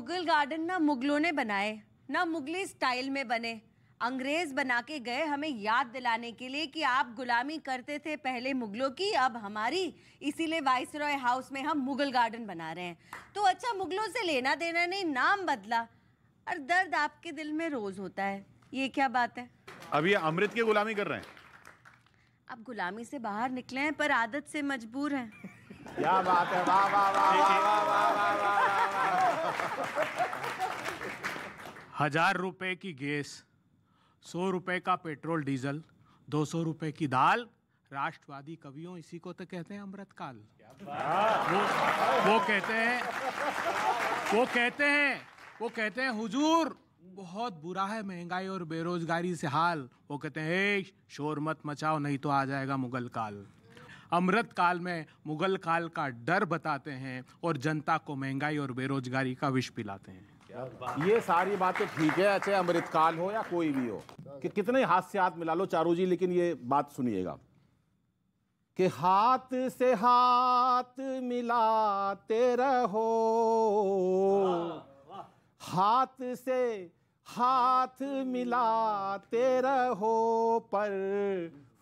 Mughal garden ना मुगलों ने बनाए ना मुगली स्टाइल में बने अंग्रेज बना के गए हमें याद दिलाने के लिए कि आप गुलामी करते थे पहले मुगलों की अब हमारी इसीलिए वाइस रॉय हाउस में हम मुगल गार्डन बना रहे हैं तो अच्छा मुगलों से लेना देना नहीं नाम बदला और दर्द आपके दिल में रोज होता है ये क्या बात है अब ये अमृत की गुलामी कर रहे हैं अब गुलामी से बाहर निकले हैं पर आदत से मजबूर हैं क्या बात है वाह वाह वाह वाह वाह वाह वाह हजार रुपए की गैस सौ रुपए का पेट्रोल डीजल दो सौ रुपए की दाल राष्ट्रवादी कवियों इसी को तो कहते हैं अमृतकाल वो वो कहते हैं वो कहते हैं वो कहते हैं हुजूर बहुत बुरा है महंगाई और बेरोजगारी से हाल वो कहते हैं शोर मत मचाओ नहीं तो आ जाएगा मुगल काल अमृत काल में मुगल काल का डर बताते हैं और जनता को महंगाई और बेरोजगारी का विष पिलाते हैं ये सारी बातें ठीक है चाहे अमृत काल हो या कोई भी हो कि कितने हाथ से हाथ मिला लो चारू जी लेकिन ये बात सुनिएगा कि हाथ से हाथ मिलाते रहो हाथ से हाथ मिलाते रहो पर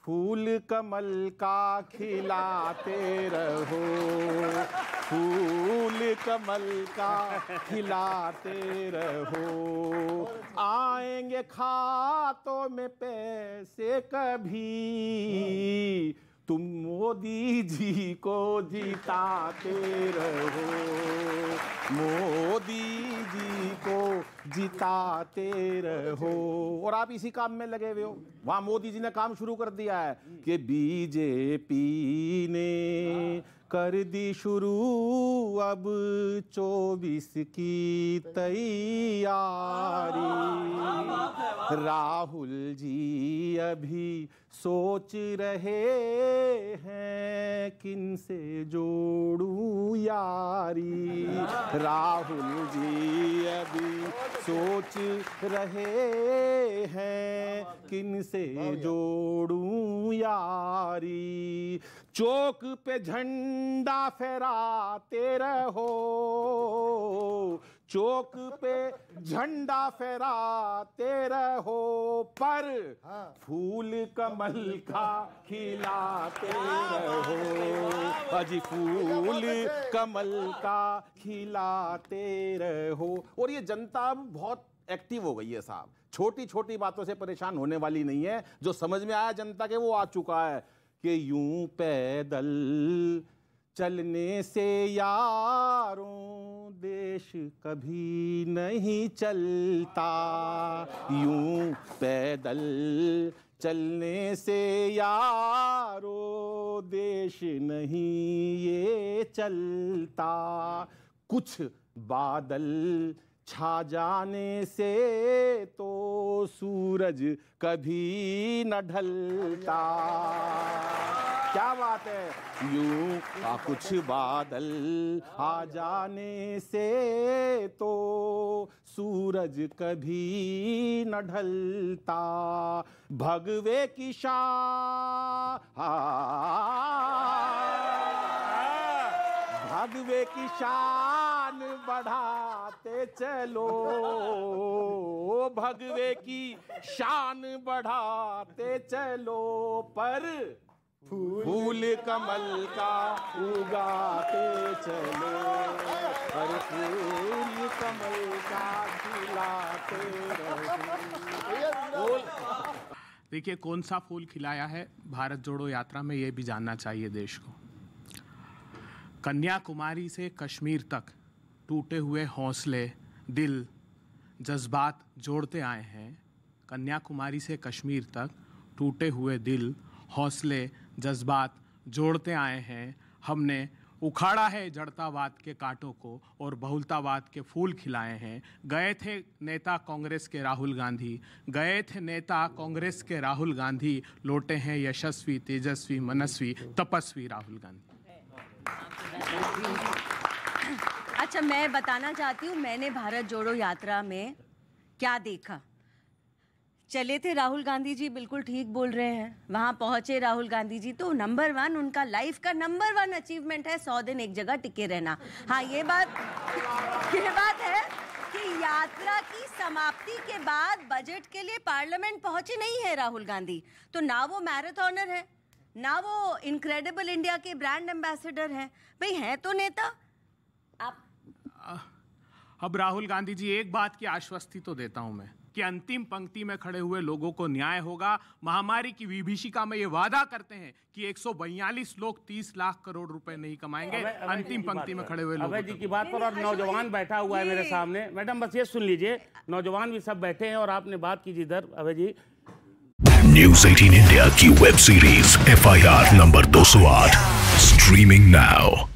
फूल कमल का खिलाते रहो फूल कमल का खिलाते रहो आएंगे खातों में पैसे कभी तुम मोदी जी को जिताते रहो मोदी जी को जिताते रहो और आप इसी काम में लगे हुए हो वहां मोदी जी ने काम शुरू कर दिया है कि बीजेपी ने कर दी शुरू अब चौबीस की तैयारी राहुल जी अभी सोच रहे हैं किन से जोड़ू यारी राहुल जी अभी सोच रहे है किन से जोड़ू यारी चौक पे झंडा फहराते रहो चौक पे झंडा फहराते रहो पर हाँ। फूल कमल का खिलाते रहो अजी फूल कमल का खिलाते रहो और ये जनता बहुत एक्टिव हो गई है साहब छोटी छोटी बातों से परेशान होने वाली नहीं है जो समझ में आया जनता के वो आ चुका है कि यूं पैदल चलने से यारों देश कभी नहीं चलता यूं पैदल चलने से यारो देश नहीं ये चलता कुछ बादल छा जाने से तो सूरज कभी न ढलता क्या बात है यू का कुछ बादल आ जाने से तो सूरज कभी न ढलता भगवे की शाह हाँ। भगवे की शान बढ़ा बढ़ाते चलो भगवे की शान बढ़ाते चलो पर फूल, कमल का उगाते चलो पर फूल कमल का खिलाते देखिए कौन सा फूल खिलाया है भारत जोड़ो यात्रा में ये भी जानना चाहिए देश को कन्याकुमारी से कश्मीर तक टूटे हुए हौसले दिल जज्बात जोड़ते आए हैं कन्याकुमारी से कश्मीर तक टूटे हुए दिल हौसले जज्बात जोड़ते आए हैं हमने उखाड़ा है जड़तावाद के कांटों को और बहुलतावाद के फूल खिलाए हैं गए थे नेता कांग्रेस के राहुल गांधी गए थे नेता कांग्रेस के राहुल गांधी लौटे हैं यशस्वी तेजस्वी मनस्वी तपस्वी राहुल गांधी अच्छा मैं बताना चाहती हूँ मैंने भारत जोड़ो यात्रा में क्या देखा चले थे राहुल गांधी जी बिल्कुल ठीक बोल रहे हैं वहाँ पहुँचे राहुल गांधी जी तो नंबर वन उनका लाइफ का नंबर वन अचीवमेंट है सौ दिन एक जगह टिके रहना हाँ ये बात ये बात है कि यात्रा की समाप्ति के बाद बजट के लिए पार्लियामेंट पहुँचे नहीं है राहुल गांधी तो ना वो मैराथनर है ना वो इनक्रेडिबल इंडिया के ब्रांड एम्बेसडर हैं भाई हैं तो नेता आप अब राहुल गांधी जी एक बात की आश्वस्ति तो देता हूं मैं कि अंतिम पंक्ति में खड़े हुए लोगों को न्याय होगा महामारी की विभीषिका में ये वादा करते हैं कि एक लोग 30 लाख करोड़ रुपए नहीं कमाएंगे अंतिम पंक्ति में खड़े हुए लोग जी की बात पर और नौजवान बैठा हुआ है मेरे सामने मैडम बस ये सुन लीजिए नौजवान भी सब बैठे हैं और आपने बात की जी Abhay ji news eighteen India की वेब सीरीज एफ नंबर दो स्ट्रीमिंग नाउ